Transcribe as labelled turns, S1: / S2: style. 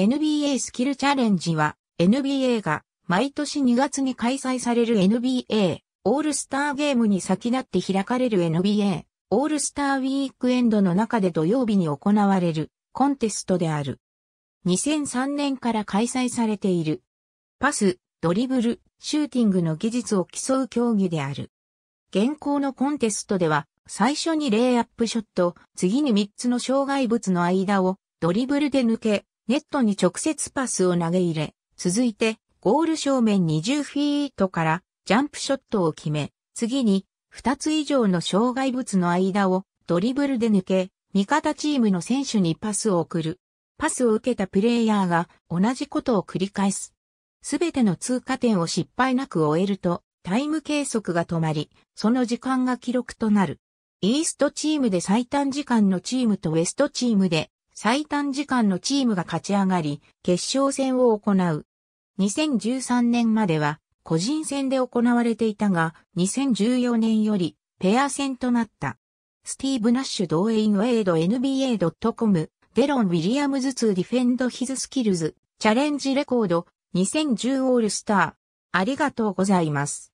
S1: NBA スキルチャレンジは NBA が毎年2月に開催される NBA オールスターゲームに先立って開かれる NBA オールスターウィークエンドの中で土曜日に行われるコンテストである。2003年から開催されている。パス、ドリブル、シューティングの技術を競う競技である。現行のコンテストでは最初にレイアップショット、次に3つの障害物の間をドリブルで抜け、ネットに直接パスを投げ入れ、続いてゴール正面20フィートからジャンプショットを決め、次に2つ以上の障害物の間をドリブルで抜け、味方チームの選手にパスを送る。パスを受けたプレイヤーが同じことを繰り返す。すべての通過点を失敗なく終えると、タイム計測が止まり、その時間が記録となる。イーストチームで最短時間のチームとウエストチームで最短時間のチームが勝ち上がり、決勝戦を行う。2013年までは個人戦で行われていたが、2014年よりペア戦となった。スティーブ・ナッシュ・ドーエイン・ウェイド NBA.com、デロン・ウィリアムズ2ディフェンド・ヒズ・スキルズ、チャレンジレコード、2010オールスター。ありがとうございます。